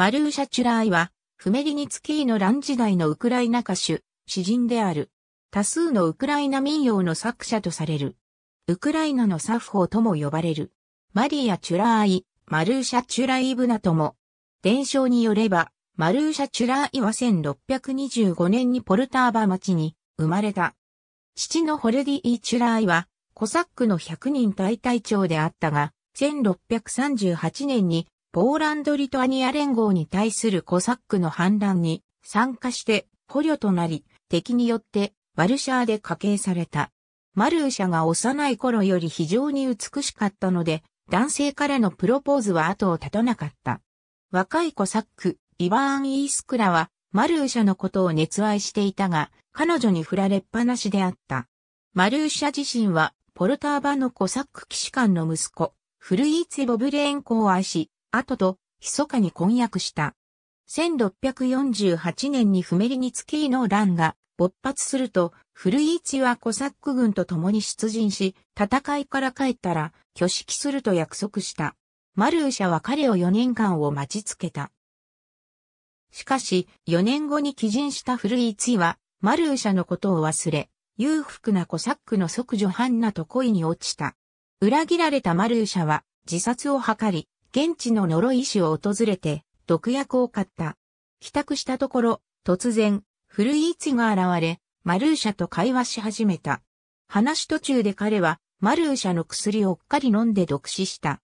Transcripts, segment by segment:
マルーシャ・チュラーイは、フメリニツキーの乱時代のウクライナ歌手、詩人である。多数のウクライナ民謡の作者とされる。ウクライナの作法とも呼ばれる。マリア・チュラーイ、マルーシャ・チュラーイブナとも。伝承によれば、マルーシャ・チュラーイは1625年にポルターバ町に生まれた。父のホルディチュラーイは、コサックの100人大隊長であったが、1638年にポーランド・リトアニア連合に対するコサックの反乱に参加して捕虜となり、敵によってワルシャーで家計された。マルーシャが幼い頃より非常に美しかったので、男性からのプロポーズは後を絶たなかった。若いコサック、イバーン・イースクラは、マルーシャのことを熱愛していたが、彼女に振られっぱなしであった。マルーシャ自身は、ポルターバのコサック騎士官の息子、フルイーツボブレーンコを愛し、後と、密かに婚約した。1648年にフメリニツキーの乱が勃発すると、古市はコサック軍と共に出陣し、戦いから帰ったら、挙式すると約束した。マルーシャは彼を4年間を待ちつけた。しかし、4年後に帰陣した古市は、マルーシャのことを忘れ、裕福なコサックの即女ハンナと恋に落ちた。裏切られたマルーシャは、自殺を図り、現地の呪い師を訪れて、毒薬を買った。帰宅したところ、突然、古いイツが現れ、マルーシャと会話し始めた。話途中で彼は、マルーシャの薬をうっかり飲んで毒死した。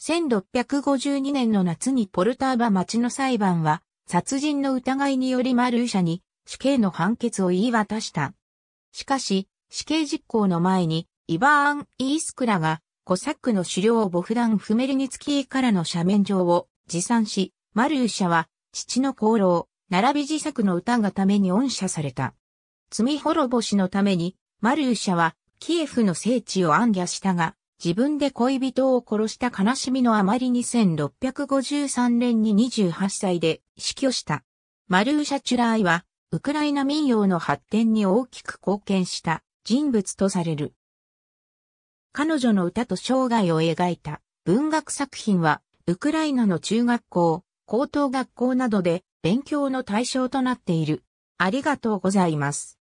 1652年の夏にポルターバ町の裁判は、殺人の疑いによりマルーシャに死刑の判決を言い渡した。しかし、死刑実行の前に、イバーン・イースクラがコサックの狩猟ボフダン・フメルニツキーからの斜面上を持参し、マルーシャは、父の功労、並び自作の歌がために恩赦された。罪滅ぼしのために、マルーシャは、キエフの聖地を暗夜したが、自分で恋人を殺した悲しみのあまりに1653年に28歳で死去した。マルーシャ・チュラーイは、ウクライナ民謡の発展に大きく貢献した人物とされる。彼女の歌と生涯を描いた文学作品は、ウクライナの中学校、高等学校などで勉強の対象となっている。ありがとうございます。